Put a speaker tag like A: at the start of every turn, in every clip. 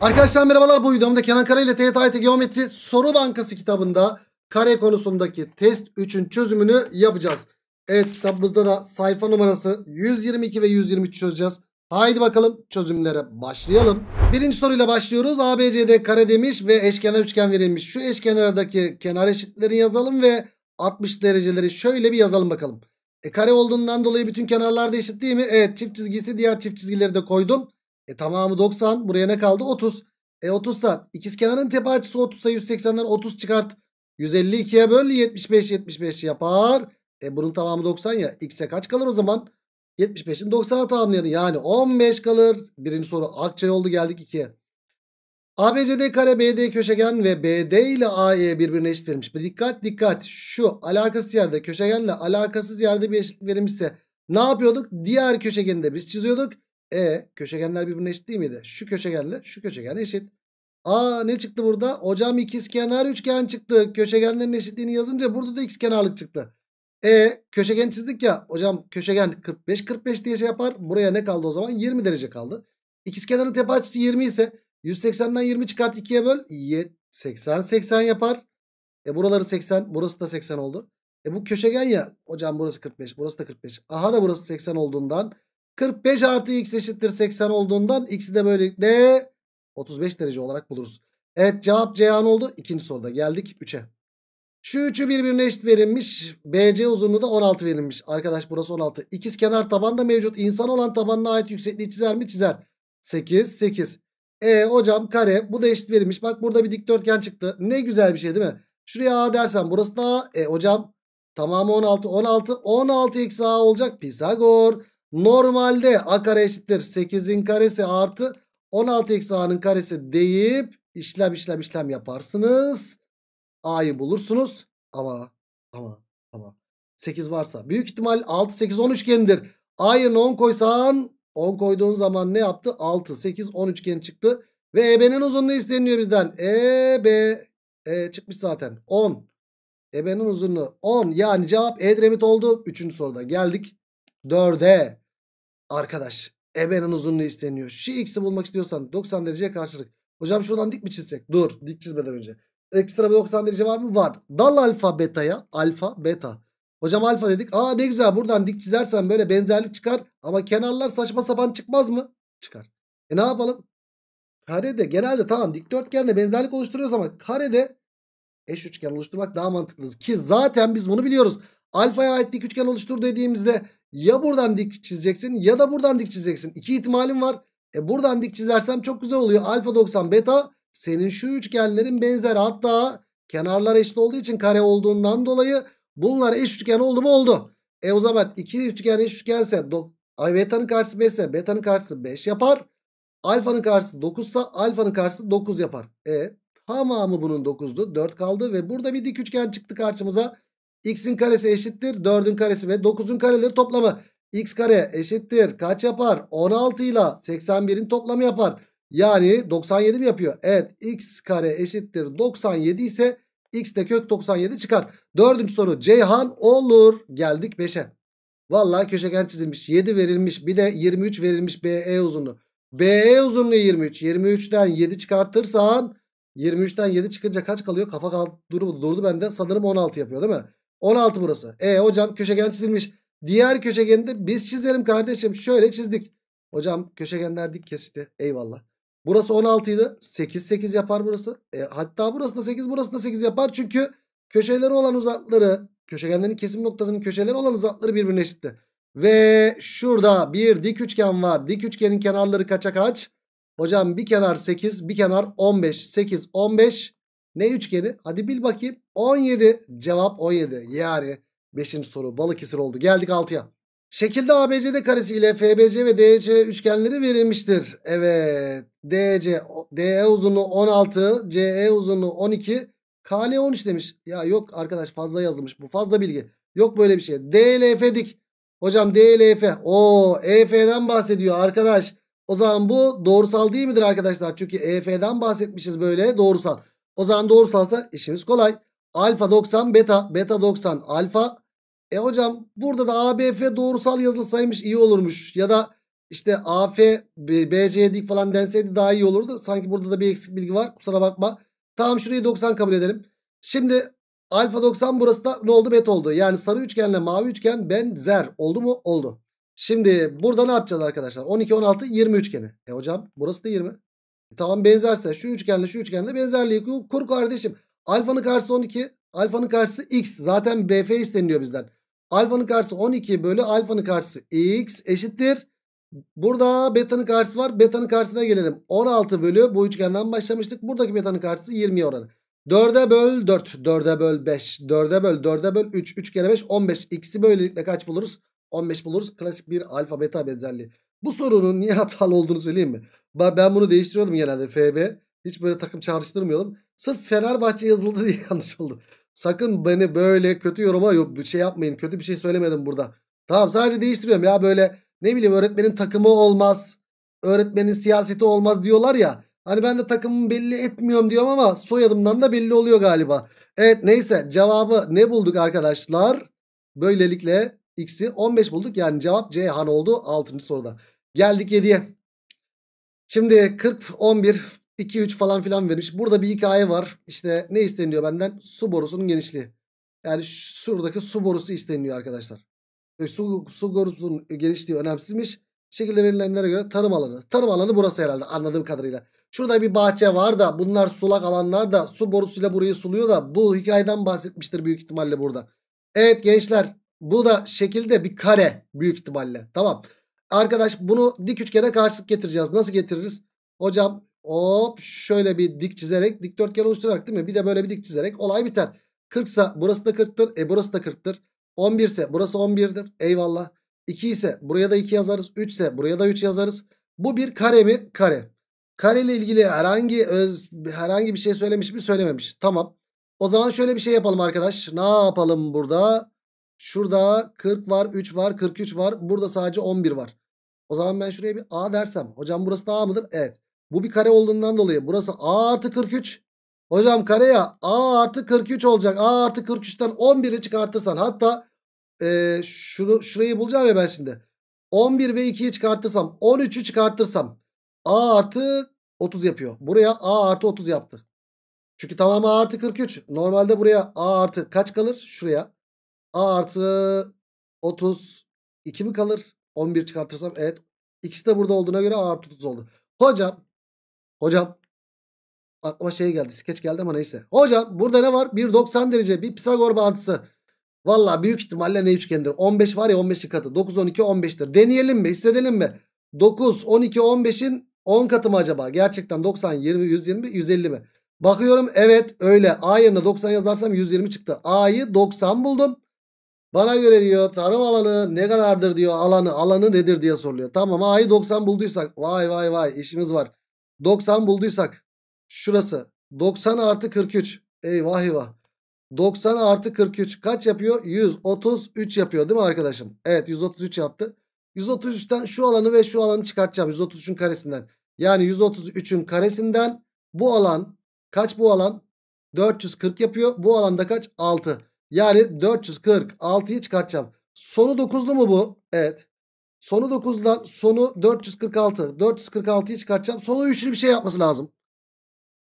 A: Arkadaşlar merhabalar bu videomda Kenan Kara ile TYT IT Geometri Soru Bankası kitabında kare konusundaki test 3'ün çözümünü yapacağız. Evet kitabımızda da sayfa numarası 122 ve 123 çözeceğiz. Haydi bakalım çözümlere başlayalım. Birinci soruyla başlıyoruz. ABCD kare demiş ve eşkenar üçgen verilmiş. Şu eşkenardaki kenar eşitlerini yazalım ve 60 dereceleri şöyle bir yazalım bakalım. E, kare olduğundan dolayı bütün kenarlar da eşit değil mi? Evet çift çizgisi diğer çift çizgileri de koydum. E tamamı 90. Buraya ne kaldı? 30. E 30 saat. İkiz kenarın tepe açısı 30'sa 180'den 30 çıkart. 152'ye böl 75 75 yapar. E bunun tamamı 90 ya. X'e kaç kalır o zaman? 75'in 90'a tamamlayanı yani 15 kalır. Birinci soru akçe oldu geldik 2'ye. ABCD kare BD köşegen ve BD ile AE birbirine eşit verilmiş. Dikkat dikkat şu alakasız yerde köşegenle alakasız yerde bir eşit verilmişse ne yapıyorduk? Diğer köşegeni de biz çiziyorduk. E köşegenler birbirine eşit değil miydi? Şu köşegenle şu köşegen eşit. Aa ne çıktı burada? Hocam ikizkenar üçgen çıktı. Köşegenlerin eşitliğini yazınca burada da ikizkenarlık çıktı. E köşegen çizdik ya. Hocam köşegen 45 45 diye şey yapar. Buraya ne kaldı o zaman? 20 derece kaldı. İkizkenarın tepe açısı 20 ise 180'den 20 çıkart 2'ye böl. 80 80 yapar. E buraları 80, burası da 80 oldu. E bu köşegen ya. Hocam burası 45, burası da 45. Aha da burası 80 olduğundan 45 artı x eşittir 80 olduğundan x'i de böylelikle 35 derece olarak buluruz. Evet cevap Ceyhan oldu. İkinci soruda geldik 3'e. Şu üçü birbirine eşit verilmiş. BC uzunluğu da 16 verilmiş. Arkadaş burası 16. İkiz kenar taban da mevcut. İnsan olan tabanına ait yüksekliği çizer mi? Çizer. 8, 8. E hocam kare bu da eşit verilmiş. Bak burada bir dikdörtgen çıktı. Ne güzel bir şey değil mi? Şuraya A dersen burası da A. E hocam tamamı 16, 16. 16 eksi A olacak. Pisagor. Normalde a kare eşittir 8'in karesi artı 16 eksi a'nın karesi deyip işlem işlem işlem yaparsınız. A'yı bulursunuz ama ama ama 8 varsa büyük ihtimal 6 8 10 üçgendir a'yı yerine 10 koysan 10 koyduğun zaman ne yaptı? 6 8 10 üçgen çıktı. Ve EB'nin uzunluğu isteniyor bizden. EB e, çıkmış zaten 10. EB'nin uzunluğu 10. Yani cevap edremit oldu. 3. soruda geldik 4'e. Arkadaş ebenin uzunluğu isteniyor. Şu x'i bulmak istiyorsan 90 dereceye karşılık. Hocam şuradan dik mi çizsek? Dur dik çizmeden önce. Ekstra bir 90 derece var mı? Var. Dal alfa beta'ya. Alfa beta. Hocam alfa dedik. Aa ne güzel buradan dik çizersen böyle benzerlik çıkar. Ama kenarlar saçma sapan çıkmaz mı? Çıkar. E ne yapalım? Karede genelde tamam dikdörtgenle benzerlik oluşturuyoruz ama karede eş üçgen oluşturmak daha mantıklı. Ki zaten biz bunu biliyoruz. Alfaya ait dik üçgen oluştur dediğimizde ya buradan dik çizeceksin ya da buradan dik çizeceksin. İki ihtimalim var. E buradan dik çizersem çok güzel oluyor. Alfa 90 beta senin şu üçgenlerin benzer. Hatta kenarlar eşit olduğu için kare olduğundan dolayı bunlar eş üçgen oldu mu oldu. E o zaman iki üçgen eş üçgense ay beta'nın karşısı 5 ise beta'nın karşısı 5 yapar. Alfanın karşısı 9 ise alfanın karşısı 9 yapar. E tamamı bunun 9'du. 4 kaldı ve burada bir dik üçgen çıktı karşımıza x'in karesi eşittir 4'ün karesi ve 9'un kareleri toplamı. x kare eşittir kaç yapar? 16 ile 81'in toplamı yapar. Yani 97 mi yapıyor? Evet x kare eşittir 97 ise x de kök 97 çıkar. Dördüncü soru Ceyhan olur. Geldik 5'e. Vallahi köşegen çizilmiş. 7 verilmiş bir de 23 verilmiş BE uzunluğu. BE uzunluğu 23. 23'ten 7 çıkartırsan 23'ten 7 çıkınca kaç kalıyor? Kafa kal durdu, durdu bende. Sanırım 16 yapıyor değil mi? 16 burası. E hocam köşegen çizilmiş. Diğer köşegeni de biz çizelim kardeşim. Şöyle çizdik. Hocam köşegenler dik kesitti. Eyvallah. Burası 16 idi. 8 8 yapar burası. E, hatta burası da 8 burası da 8 yapar. Çünkü köşeleri olan uzakları köşegenlerin kesim noktasının köşeleri olan uzakları birbirine eşitti. Ve şurada bir dik üçgen var. Dik üçgenin kenarları kaça kaç? Hocam bir kenar 8 bir kenar 15. 8 15 ne üçgeni? Hadi bil bakayım. 17 cevap 17 yani 5. soru Balıkesir oldu. Geldik 6'ya. Şekilde ABCD karesi ile FBC ve DC üçgenleri verilmiştir. Evet. DC DE uzunluğu 16, CE uzunluğu 12, KL 13 demiş. Ya yok arkadaş fazla yazılmış bu. Fazla bilgi. Yok böyle bir şey. DLF dik. Hocam DLF. O EF'den bahsediyor arkadaş. O zaman bu doğrusal değil midir arkadaşlar? Çünkü EF'den bahsetmişiz böyle doğrusal. O zaman doğrusalsa işimiz kolay. Alfa 90 beta beta 90 alfa. E hocam burada da ABF doğrusal yazılsaymış iyi olurmuş. Ya da işte AF BC dik falan denseydi daha iyi olurdu. Sanki burada da bir eksik bilgi var kusura bakma. Tamam şurayı 90 kabul edelim. Şimdi alfa 90 burası da ne oldu beta oldu. Yani sarı üçgenle mavi üçgen benzer oldu mu oldu. Şimdi burada ne yapacağız arkadaşlar? 12, 16, 20 üçgeni. E hocam burası da 20. tamam benzerse şu üçgenle şu üçgenle benzerliği kur kardeşim. Alfanın karşısı 12. Alfanın karşısı x. Zaten bf isteniliyor bizden. Alfanın karşısı 12 bölü alfanın karşısı x eşittir. Burada betanın karşısı var. Betanın karşısına gelelim. 16 bölü bu üçgenden başlamıştık. Buradaki betanın karşısı 20 oranı. 4'e böl 4. 4'e böl 5. 4'e böl 4'e böl 3. 3 kere 5 15. X'i böylelikle kaç buluruz? 15 buluruz. Klasik bir alfa beta benzerliği. Bu sorunun niye hatalı olduğunu söyleyeyim mi? Ben bunu değiştiriyordum genelde FB. Hiç böyle takım çağrıştırmıyordum. Sırf Fenerbahçe yazıldı diye yanlış oldu. Sakın beni böyle kötü yoruma yok bir şey yapmayın. Kötü bir şey söylemedim burada. Tamam sadece değiştiriyorum ya böyle ne bileyim öğretmenin takımı olmaz. Öğretmenin siyaseti olmaz diyorlar ya. Hani ben de takımımı belli etmiyorum diyorum ama soyadımdan da belli oluyor galiba. Evet neyse cevabı ne bulduk arkadaşlar? Böylelikle x'i 15 bulduk. Yani cevap C han oldu 6. soruda. Geldik 7'ye. Şimdi 40 11 2-3 falan filan vermiş. Burada bir hikaye var. İşte ne isteniyor benden? Su borusunun genişliği. Yani şuradaki su borusu isteniyor arkadaşlar. E, su, su borusunun genişliği önemsizmiş. Şekilde verilenlere göre tarım alanı. Tarım alanı burası herhalde anladığım kadarıyla. Şurada bir bahçe var da bunlar sulak alanlar da su borusuyla burayı suluyor da bu hikayeden bahsetmiştir büyük ihtimalle burada. Evet gençler bu da şekilde bir kare büyük ihtimalle. Tamam. Arkadaş bunu dik üçgene karşılık getireceğiz. Nasıl getiririz? Hocam hop şöyle bir dik çizerek dikdörtgen oluşturarak değil mi? Bir de böyle bir dik çizerek olay biter. 40 ise burası da 40'tır. E burası da 40'tır. 11 ise burası 11'dir. Eyvallah. 2 ise buraya da 2 yazarız. 3 ise buraya da 3 yazarız. Bu bir kare mi? Kare. Kare ile ilgili herhangi öz, herhangi bir şey söylemiş mi? Söylememiş. Tamam. O zaman şöyle bir şey yapalım arkadaş. Ne yapalım burada? Şurada 40 var, 3 var, 43 var. Burada sadece 11 var. O zaman ben şuraya bir A dersem. Hocam burası da A mıdır? Evet. Bu bir kare olduğundan dolayı burası A artı 43. Hocam kare ya A artı 43 olacak. A artı 43'ten 11'i çıkartırsan hatta e, şunu, şurayı bulacağım ya ben şimdi. 11 ve 2'yi çıkartırsam 13'ü çıkartırsam A artı 30 yapıyor. Buraya A artı 30 yaptı. Çünkü tamamı A artı 43. Normalde buraya A artı kaç kalır? Şuraya. A artı 30 2 mi kalır? 11 çıkartırsam evet. İkisi de burada olduğuna göre A artı 30 oldu. Hocam Hocam aklıma şey geldi skeç geldi ama neyse. Hocam burada ne var? Bir 90 derece bir Pisagor bağıntısı. Valla büyük ihtimalle ne üçgendir? 15 var ya 15'in katı. 9, 12, 15'tir. Deneyelim mi? Hissedelim mi? 9, 12, 15'in 10 katı mı acaba? Gerçekten 90, 20, 120, 150 mi? Bakıyorum evet öyle. A yerine 90 yazarsam 120 çıktı. A'yı 90 buldum. Bana göre diyor tarım alanı ne kadardır diyor alanı alanı nedir diye soruluyor. Tamam A'yı 90 bulduysak vay vay vay işimiz var. 90 bulduysak şurası 90 artı 43. Eyvah eyvah. 90 artı 43 kaç yapıyor? 133 yapıyor değil mi arkadaşım? Evet 133 yaptı. 133'ten şu alanı ve şu alanı çıkartacağım. 133'ün karesinden. Yani 133'ün karesinden bu alan kaç bu alan? 440 yapıyor. Bu alanda kaç? 6. Yani 446'yı çıkartacağım. Sonu 9'lu mu bu? Evet. Sonu 9'dan sonu 446. 446'yı çıkartacağım. Sonu üçlü bir şey yapması lazım.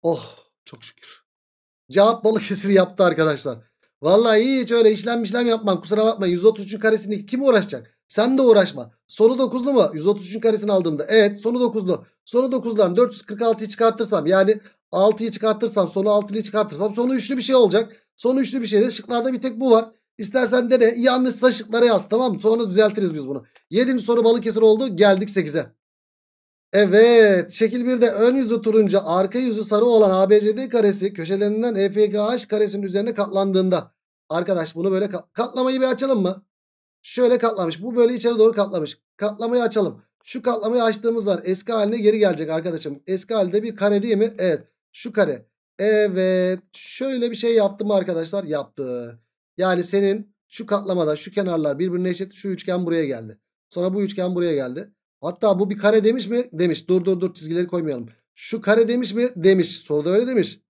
A: Oh çok şükür. Cevap Balıkesir yaptı arkadaşlar. Vallahi hiç öyle işlem işlem yapmam. Kusura bakma 133'ün karesini kim uğraşacak? Sen de uğraşma. Sonu 9'lu mu? 133'ün karesini aldığımda. Evet sonu 9'lu. Sonu 9'dan 446'yı çıkartırsam yani 6'yı çıkartırsam sonu 6'yı çıkartırsam sonu üçlü bir şey olacak. Sonu üçlü bir şeyde şıklarda bir tek bu var. İstersen dene. yanlış şıklara yaz tamam mı? Sonra düzeltiriz biz bunu. 7. soru Balıkesir oldu. Geldik sekize Evet şekil 1'de ön yüzü turuncu arka yüzü sarı olan ABCD karesi köşelerinden EFGH karesinin üzerine katlandığında arkadaş bunu böyle kat katlamayı bir açalım mı? Şöyle katlamış bu böyle içeri doğru katlamış katlamayı açalım şu katlamayı açtığımız eski haline geri gelecek arkadaşım eski halde bir kare değil mi? Evet şu kare evet şöyle bir şey yaptım arkadaşlar yaptı yani senin şu katlamada şu kenarlar birbirine eşit. Şu üçgen buraya geldi. Sonra bu üçgen buraya geldi. Hatta bu bir kare demiş mi? Demiş. Dur dur dur çizgileri koymayalım. Şu kare demiş mi? Demiş. Soruda öyle demiş.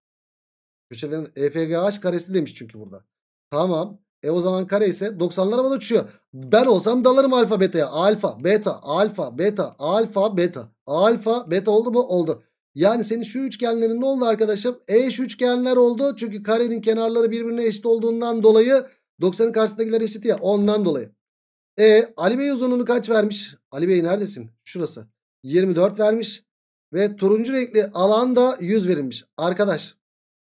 A: Köşelerin EFGH karesi demiş çünkü burada. Tamam. E o zaman kare ise 90'lara bana uçuyor. Ben olsam dalarım alfa beta'ya. Alfa, beta, alfa, beta, alfa, beta. Alfa, beta oldu mu? Oldu. Yani senin şu üçgenlerin ne oldu arkadaşım? Eş üçgenler oldu. Çünkü karenin kenarları birbirine eşit olduğundan dolayı 90'ın karşısındakiler eşit ya ondan dolayı. E Ali Bey uzunluğunu kaç vermiş? Ali Bey neredesin? Şurası. 24 vermiş. Ve turuncu renkli alanda 100 verilmiş. Arkadaş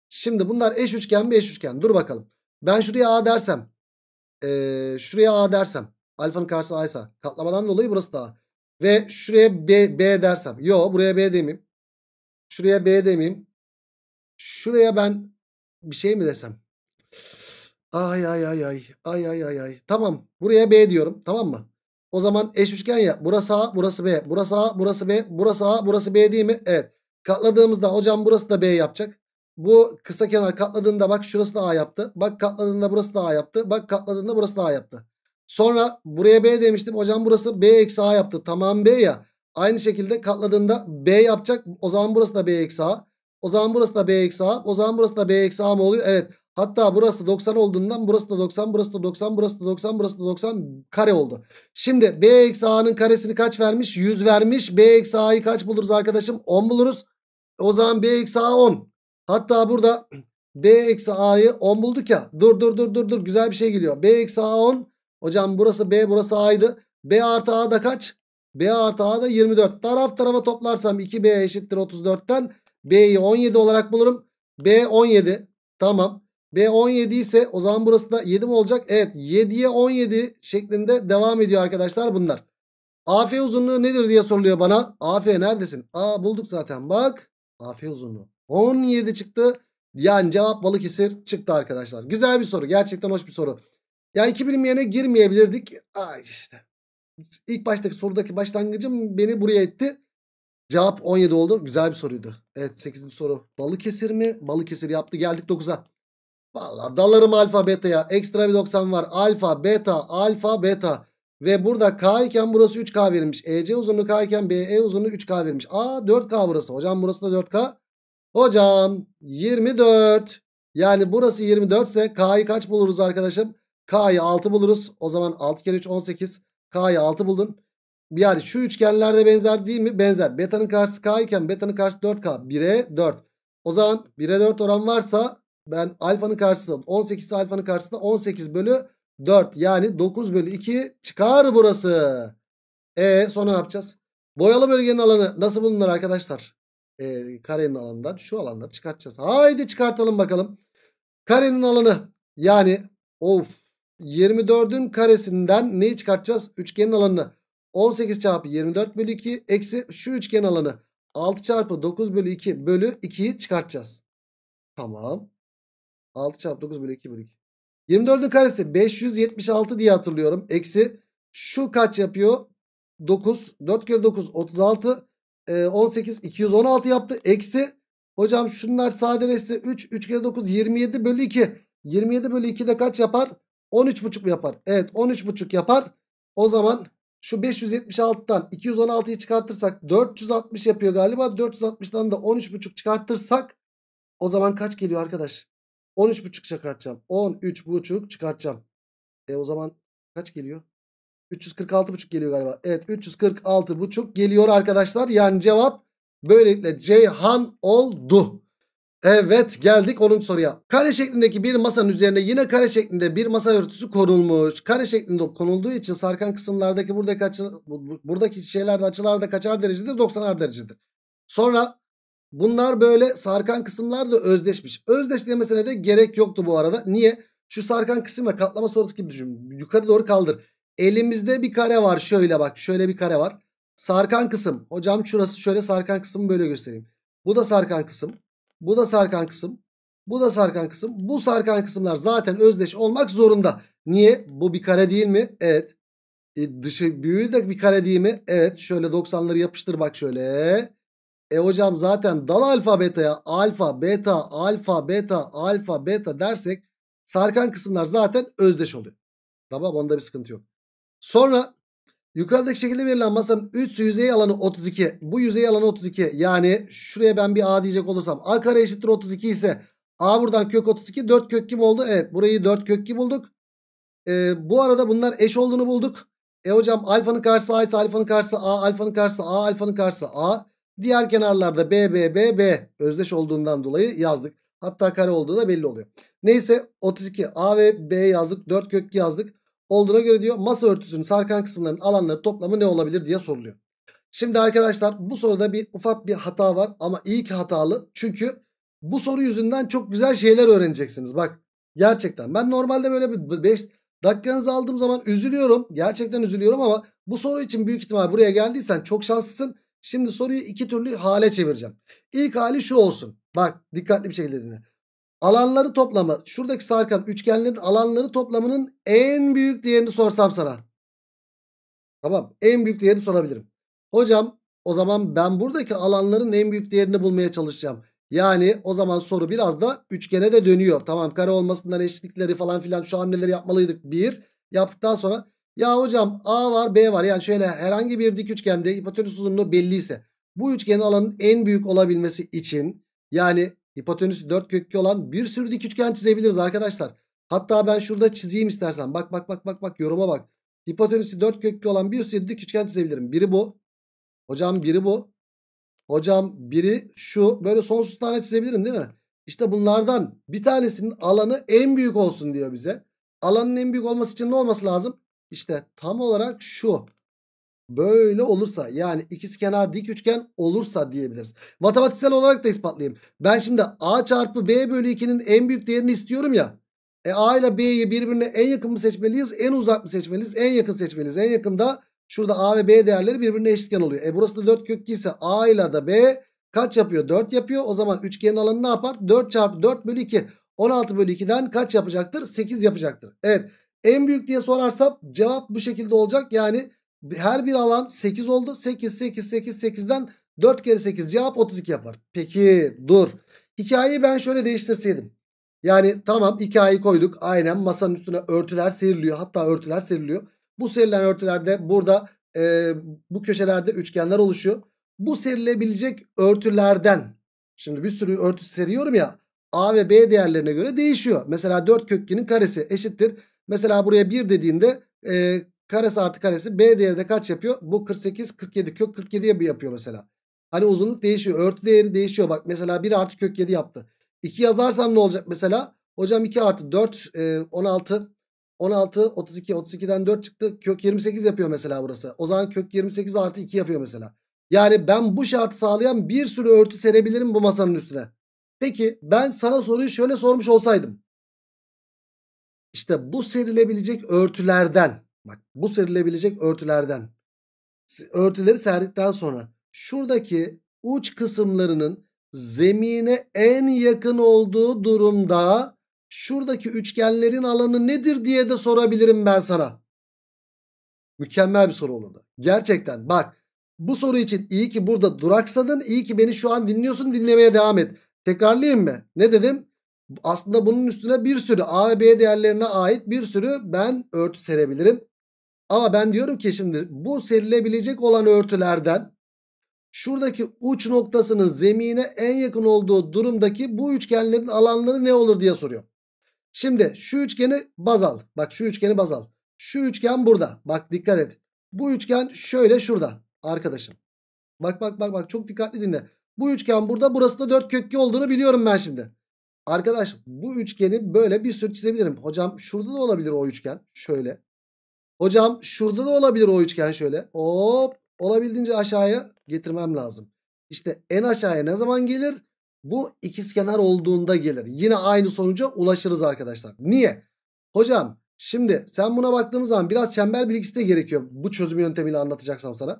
A: şimdi bunlar eş üçgen mi eş üçgen? Dur bakalım. Ben şuraya A dersem. E, şuraya A dersem. Alfanın karşısı A ise katlamadan dolayı burası da A. Ve şuraya B, B dersem. Yo buraya B demeyeyim. Şuraya B demeyeyim. Şuraya ben bir şey mi desem? Ay ay ay ay. Ay ay ay ay. Tamam. Buraya B diyorum. Tamam mı? O zaman eş üçgen ya. Burası A, burası B. Burası A, burası B. Burası A, burası B değil mi? Evet. Katladığımızda hocam burası da B yapacak. Bu kısa kenar katladığında bak şurası da A yaptı. Bak katladığında burası da A yaptı. Bak katladığında burası da A yaptı. Sonra buraya B demiştim. Hocam burası B eksi A yaptı. Tamam B ya. Aynı şekilde katladığında B yapacak. O zaman burası da B eksi A. O zaman burası da B eksi A. O zaman burası da B eksi A mı oluyor? Evet. Hatta burası 90 olduğundan burası da 90, burası da 90, burası da 90, burası da 90 kare oldu. Şimdi B eksi A'nın karesini kaç vermiş? 100 vermiş. B eksi A'yı kaç buluruz arkadaşım? 10 buluruz. O zaman B eksi A 10. Hatta burada B eksi A'yı 10 bulduk ya. Dur dur dur dur dur güzel bir şey geliyor. B eksi A 10. Hocam burası B burası A'ydı. B artı A da kaç? B artı A da 24. Taraf tarafa toplarsam 2B eşittir 34'ten B'yi 17 olarak bulurum. B 17. Tamam. B 17 ise o zaman burası da 7 mi olacak? Evet 7'ye 17 şeklinde devam ediyor arkadaşlar bunlar. AF uzunluğu nedir diye soruluyor bana. AF neredesin? A bulduk zaten bak. AF uzunluğu 17 çıktı. Yani cevap Balıkesir çıktı arkadaşlar. Güzel bir soru. Gerçekten hoş bir soru. Ya iki bilim girmeyebilirdik. Ay işte ilk baştaki sorudaki başlangıcım beni buraya etti. Cevap 17 oldu. Güzel bir soruydu. Evet 8. soru. Balıkesir mi? Balıkesir yaptı. Geldik 9'a. Valla dalarım alfa beta ya? Ekstra bir 90 var. Alfa beta alfa beta. Ve burada K iken burası 3K verilmiş. EC uzunluğu K iken BE uzunluğu 3K verilmiş. A 4K burası. Hocam burası da 4K. Hocam 24. Yani burası 24 ise K'yı kaç buluruz arkadaşım? K'yı 6 buluruz. O zaman 6 kere 3 18. K'yı 6 buldun. Yani şu üçgenlerde benzer değil mi? Benzer. Beta'nın karşısı K iken beta'nın karşısı 4K. 1'e 4. O zaman 1'e 4 oran varsa ben alfanın karşısı 18 alfanın karşısında 18 bölü 4. Yani 9 bölü 2 çıkar burası. E sonra ne yapacağız? Boyalı bölgenin alanı nasıl bulunur arkadaşlar? E, karenin alanından şu alanları çıkartacağız. Haydi çıkartalım bakalım. Karenin alanı yani of 24'ün karesinden neyi çıkartacağız? Üçgenin alanını. 18 çarpı 24 bölü 2 eksi şu üçgen alanı. 6 çarpı 9 bölü 2 bölü 2'yi çıkartacağız. Tamam. 6 çarpı 9 bölü 2 bölü 2. 24'ün karesi 576 diye hatırlıyorum. Eksi şu kaç yapıyor? 9. 4 kere 9 36. 18 216 yaptı. Eksi hocam şunlar sadeleşse 3. 3 kere 9 27 bölü 2. 27 bölü 2 de kaç yapar? 13,5 mu yapar? Evet 13,5 yapar. O zaman şu 576'tan 216'yı çıkartırsak 460 yapıyor galiba. 460'dan da 13,5 çıkartırsak o zaman kaç geliyor arkadaş? 13,5 çıkartacağım. 13,5 çıkartacağım. E o zaman kaç geliyor? 346,5 geliyor galiba. Evet 346,5 geliyor arkadaşlar. Yani cevap böylelikle Ceyhan oldu. Evet geldik 10. soruya. Kare şeklindeki bir masanın üzerine yine kare şeklinde bir masa örtüsü konulmuş. Kare şeklinde konulduğu için sarkan kısımlardaki buradaki açı, buradaki şeylerde açılarda kaçar derecedir? 90'ar derecedir. Sonra bunlar böyle sarkan kısımlarla özdeşmiş. Özdeşlemesine de gerek yoktu bu arada. Niye? Şu sarkan kısım ve katlama sorusu gibi düşün. Yukarı doğru kaldır. Elimizde bir kare var şöyle bak. Şöyle bir kare var. Sarkan kısım. Hocam şurası şöyle sarkan kısmı böyle göstereyim. Bu da sarkan kısım. Bu da sarkan kısım. Bu da sarkan kısım. Bu sarkan kısımlar zaten özdeş olmak zorunda. Niye? Bu bir kare değil mi? Evet. E, dışı büyüğü de bir kare değil mi? Evet. Şöyle 90'ları yapıştır bak şöyle. E hocam zaten dal alfa beta'ya alfa beta alfa beta alfa beta dersek sarkan kısımlar zaten özdeş oluyor. Tamam onda bir sıkıntı yok. Sonra Yukarıdaki şekilde verilen masanın üst yüzey alanı 32. Bu yüzey alanı 32. Yani şuraya ben bir A diyecek olursam. A kare eşittir 32 ise A buradan kök 32. 4 kök kim oldu? Evet burayı 4 kök kim bulduk? Ee, bu arada bunlar eş olduğunu bulduk. E hocam alfanın karşısı A ise alfanın karşısı A. Alfanın karşısı A. Alfanın karşısı A. Diğer kenarlarda B, B, B, B. Özdeş olduğundan dolayı yazdık. Hatta kare olduğu da belli oluyor. Neyse 32 A ve B yazdık. 4 kök yazdık olduğuna göre diyor masa örtüsünün sarkan kısımlarının alanları toplamı ne olabilir diye soruluyor. Şimdi arkadaşlar bu soruda bir ufak bir hata var ama iyi ki hatalı. Çünkü bu soru yüzünden çok güzel şeyler öğreneceksiniz. Bak gerçekten ben normalde böyle bir 5 dakikanızı aldığım zaman üzülüyorum. Gerçekten üzülüyorum ama bu soru için büyük ihtimal buraya geldiysen çok şanslısın. Şimdi soruyu iki türlü hale çevireceğim. İlk hali şu olsun. Bak dikkatli bir şekilde dinle. Alanları toplamı. Şuradaki Sarkan üçgenlerin alanları toplamının en büyük değerini sorsam sana. Tamam. En büyük değerini sorabilirim. Hocam o zaman ben buradaki alanların en büyük değerini bulmaya çalışacağım. Yani o zaman soru biraz da üçgene de dönüyor. Tamam kare olmasından eşitlikleri falan filan şu hamleleri yapmalıydık. Bir yaptıktan sonra ya hocam A var B var. Yani şöyle herhangi bir dik üçgende hipotenüs uzunluğu belliyse bu üçgenin alanın en büyük olabilmesi için yani Hipotenüsü dört kökü olan bir sürü dik üçgen çizebiliriz arkadaşlar. Hatta ben şurada çizeyim istersen. Bak bak bak bak bak yoruma bak. Hipotenüsü dört kökü olan bir sürü dik üçgen çizebilirim. Biri bu. Hocam biri bu. Hocam biri şu. Böyle sonsuz tane çizebilirim değil mi? İşte bunlardan bir tanesinin alanı en büyük olsun diyor bize. Alanın en büyük olması için ne olması lazım? İşte tam olarak şu böyle olursa yani ikiz kenar dik üçgen olursa diyebiliriz. Matematiksel olarak da ispatlayayım. Ben şimdi a çarpı b bölü 2'nin en büyük değerini istiyorum ya. E a ile b'yi birbirine en yakın mı seçmeliyiz? En uzak mı seçmeliyiz? En yakın seçmeliyiz. En yakında şurada a ve b değerleri birbirine eşitken oluyor. E burası da 4 kök 2 ise a ile de b kaç yapıyor? 4 yapıyor. O zaman üçgenin alanı ne yapar? 4 çarpı 4 bölü 2. 16 bölü 2'den kaç yapacaktır? 8 yapacaktır. Evet. En büyük diye sorarsam cevap bu şekilde olacak. Yani her bir alan 8 oldu. 8, 8, 8, 8'den 4 kere 8 cevap 32 yapar. Peki dur. Hikayeyi ben şöyle değiştirseydim. Yani tamam hikayeyi koyduk. Aynen masanın üstüne örtüler seriliyor. Hatta örtüler seriliyor. Bu serilen örtülerde burada e, bu köşelerde üçgenler oluşuyor. Bu serilebilecek örtülerden şimdi bir sürü örtü seriyorum ya A ve B değerlerine göre değişiyor. Mesela 4 kökgenin karesi eşittir. Mesela buraya 1 dediğinde e, karesi artı karesi B değeri de kaç yapıyor? Bu 48 47 kök 47 yapıyor mesela. Hani uzunluk değişiyor. Örtü değeri değişiyor. Bak mesela 1 artı kök 7 yaptı. 2 yazarsam ne olacak mesela? Hocam 2 artı 4 16 16 32 32'den 4 çıktı. Kök 28 yapıyor mesela burası. O zaman kök 28 artı 2 yapıyor mesela. Yani ben bu şartı sağlayan bir sürü örtü serebilirim bu masanın üstüne. Peki ben sana soruyu şöyle sormuş olsaydım. İşte bu serilebilecek örtülerden Bak bu serilebilecek örtülerden. Örtüleri serdikten sonra şuradaki uç kısımlarının zemine en yakın olduğu durumda şuradaki üçgenlerin alanı nedir diye de sorabilirim ben sana. Mükemmel bir soru olurdu. Gerçekten bak bu soru için iyi ki burada duraksadın. iyi ki beni şu an dinliyorsun dinlemeye devam et. Tekrarlayayım mı? Ne dedim? Aslında bunun üstüne bir sürü A ve B değerlerine ait bir sürü ben örtü serebilirim. Ama ben diyorum ki şimdi bu serilebilecek olan örtülerden şuradaki uç noktasının zemine en yakın olduğu durumdaki bu üçgenlerin alanları ne olur diye soruyor. Şimdi şu üçgeni baz al. Bak şu üçgeni baz al. Şu üçgen burada. Bak dikkat et. Bu üçgen şöyle şurada arkadaşım. Bak bak bak bak çok dikkatli dinle. Bu üçgen burada burası da dört kökü olduğunu biliyorum ben şimdi. Arkadaş bu üçgeni böyle bir sürü çizebilirim. Hocam şurada da olabilir o üçgen. Şöyle. Hocam şurada da olabilir o üçgen şöyle. Hop olabildiğince aşağıya getirmem lazım. İşte en aşağıya ne zaman gelir? Bu ikizkenar olduğunda gelir. Yine aynı sonuca ulaşırız arkadaşlar. Niye? Hocam şimdi sen buna baktığımız zaman biraz çember bilgisi de gerekiyor. Bu çözüm yöntemiyle anlatacaksam sana.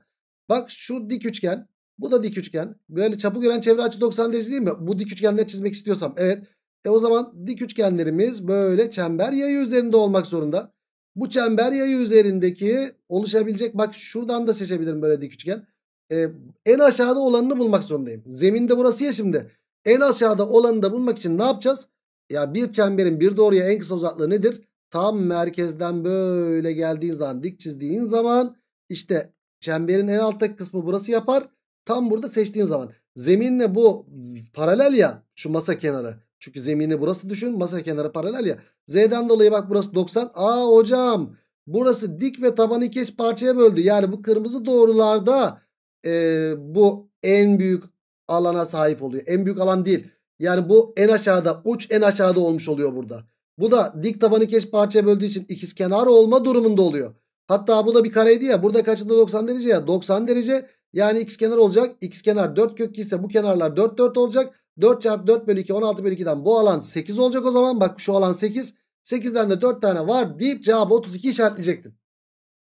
A: Bak şu dik üçgen. Bu da dik üçgen. Böyle çapı gören çevre açı 90 derece değil mi? Bu dik üçgenleri çizmek istiyorsam. Evet. E o zaman dik üçgenlerimiz böyle çember yayı üzerinde olmak zorunda. Bu çember yayı üzerindeki oluşabilecek bak şuradan da seçebilirim böyle dik üçgen. Ee, en aşağıda olanını bulmak zorundayım. Zeminde burası ya şimdi. En aşağıda olanı da bulmak için ne yapacağız? Ya bir çemberin bir doğruya en kısa uzaklığı nedir? Tam merkezden böyle geldiğin zaman dik çizdiğin zaman işte çemberin en alttaki kısmı burası yapar. Tam burada seçtiğim zaman zeminle bu paralel ya şu masa kenarı. Çünkü zemini burası düşün. Masa kenarı paralel ya. Z'den dolayı bak burası 90. Aa hocam burası dik ve tabanı iki eş parçaya böldü. Yani bu kırmızı doğrularda e, bu en büyük alana sahip oluyor. En büyük alan değil. Yani bu en aşağıda uç en aşağıda olmuş oluyor burada. Bu da dik tabanı iki eş parçaya böldüğü için ikiz kenar olma durumunda oluyor. Hatta bu da bir kareydi ya. Burada kaçında 90 derece ya. 90 derece. Yani x kenar olacak. X kenar 4 kök ise bu kenarlar 4 4 olacak. 4 çarpı 4 bölü 2 16 bölü 2'den bu alan 8 olacak o zaman. Bak şu alan 8. 8'den de 4 tane var deyip cevabı 32 işaretleyecektin.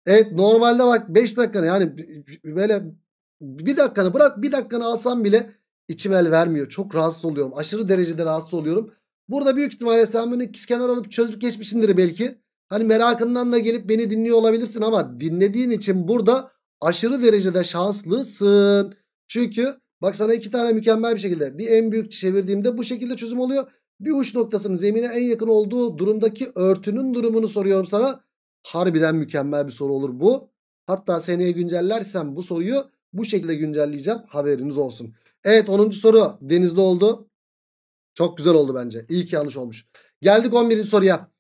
A: Evet normalde bak 5 dakikanı yani böyle bir dakikanı bırak bir dakikanı alsam bile içim el vermiyor. Çok rahatsız oluyorum. Aşırı derecede rahatsız oluyorum. Burada büyük ihtimalle sen bunu ikizkenar alıp çözüp geçmişsindir belki. Hani merakından da gelip beni dinliyor olabilirsin ama dinlediğin için burada aşırı derecede şanslısın. Çünkü Bak sana iki tane mükemmel bir şekilde bir en büyük çevirdiğimde bu şekilde çözüm oluyor. Bir uç noktasının zemine en yakın olduğu durumdaki örtünün durumunu soruyorum sana. Harbiden mükemmel bir soru olur bu. Hatta seneye güncellersem bu soruyu bu şekilde güncelleyeceğim. Haberiniz olsun. Evet 10. soru denizde oldu. Çok güzel oldu bence. İyi ki yanlış olmuş. Geldik 11. soruya.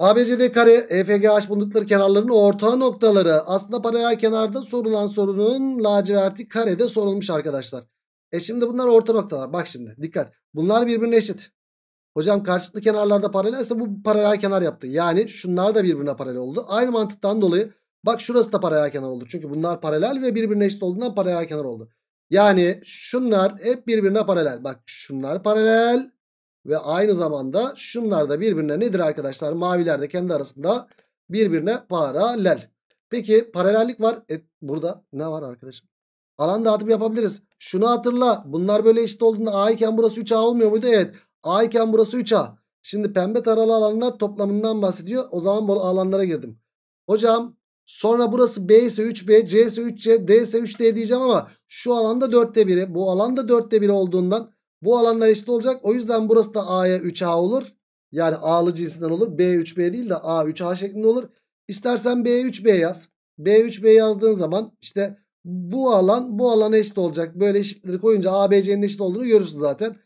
A: ABCD kare EFGH bulundukları kenarlarının orta noktaları. Aslında paralel kenarda sorulan sorunun laciverti karede sorulmuş arkadaşlar. E şimdi bunlar orta noktalar. Bak şimdi dikkat. Bunlar birbirine eşit. Hocam karşılıklı kenarlarda paralelse bu paralel kenar yaptı. Yani şunlar da birbirine paralel oldu. Aynı mantıktan dolayı bak şurası da paralel kenar oldu. Çünkü bunlar paralel ve birbirine eşit olduğundan paralel kenar oldu. Yani şunlar hep birbirine paralel. Bak şunlar paralel. Ve aynı zamanda şunlar da birbirine nedir arkadaşlar? Maviler de kendi arasında birbirine paralel. Peki paralellik var. E, burada ne var arkadaşım? Alan dağıtım yapabiliriz. Şunu hatırla. Bunlar böyle eşit olduğunda A iken burası 3A olmuyor muydu? Evet. A iken burası 3A. Şimdi pembe taralı alanlar toplamından bahsediyor. O zaman bu alanlara girdim. Hocam sonra burası B ise 3B, C ise 3C, D ise 3D diyeceğim ama şu alanda 4'te 1'i. Bu alanda 4'te 1 olduğundan bu alanlar eşit olacak. O yüzden burası da A'ya 3A olur. Yani A'lı cinsinden olur. B 3B değil de A 3A şeklinde olur. İstersen B 3B yaz. B 3B yazdığın zaman işte bu alan bu alana eşit olacak. Böyle eşitleri koyunca A B C'nin eşit olduğunu görürsün zaten.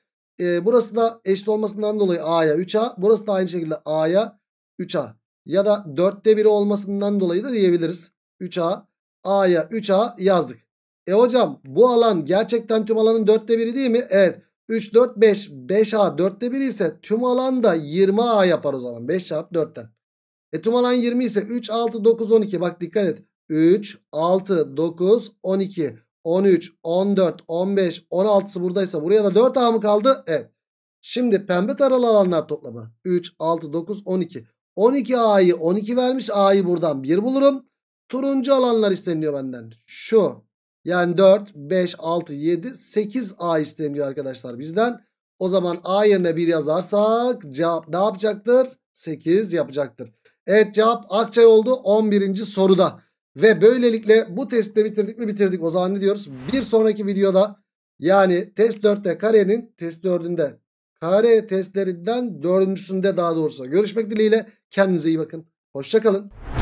A: Ee, burası da eşit olmasından dolayı A'ya 3A. Burası da aynı şekilde A'ya 3A. Ya da 4'te 1 olmasından dolayı da diyebiliriz. 3A. A'ya 3A yazdık. E hocam bu alan gerçekten tüm alanın 4'te 1'i değil mi? Evet. 3, 4, 5. 5A 4'te 1 ise tüm alan da 20A yapar o zaman. 5 çarpı 4'ten. E tüm alan 20 ise 3, 6, 9, 12. Bak dikkat et. 3, 6, 9, 12, 13, 14, 15, 16'sı buradaysa buraya da 4A mı kaldı? Evet. Şimdi pembe taralı alanlar toplamı. 3, 6, 9, 12. 12 A'yı 12 vermiş A'yı buradan 1 bulurum. Turuncu alanlar isteniyor benden. Şu yani 4, 5, 6, 7, 8A isteniyor arkadaşlar bizden. O zaman A yerine 1 yazarsak cevap ne yapacaktır? 8 yapacaktır. Evet cevap Akçay oldu 11. soruda. Ve böylelikle bu testi bitirdik mi bitirdik. O zaman ne diyoruz? Bir sonraki videoda yani test 4'te karenin test 4'ünde kare testlerinden dördüncüsünde daha doğrusu görüşmek dileğiyle. Kendinize iyi bakın. Hoşçakalın.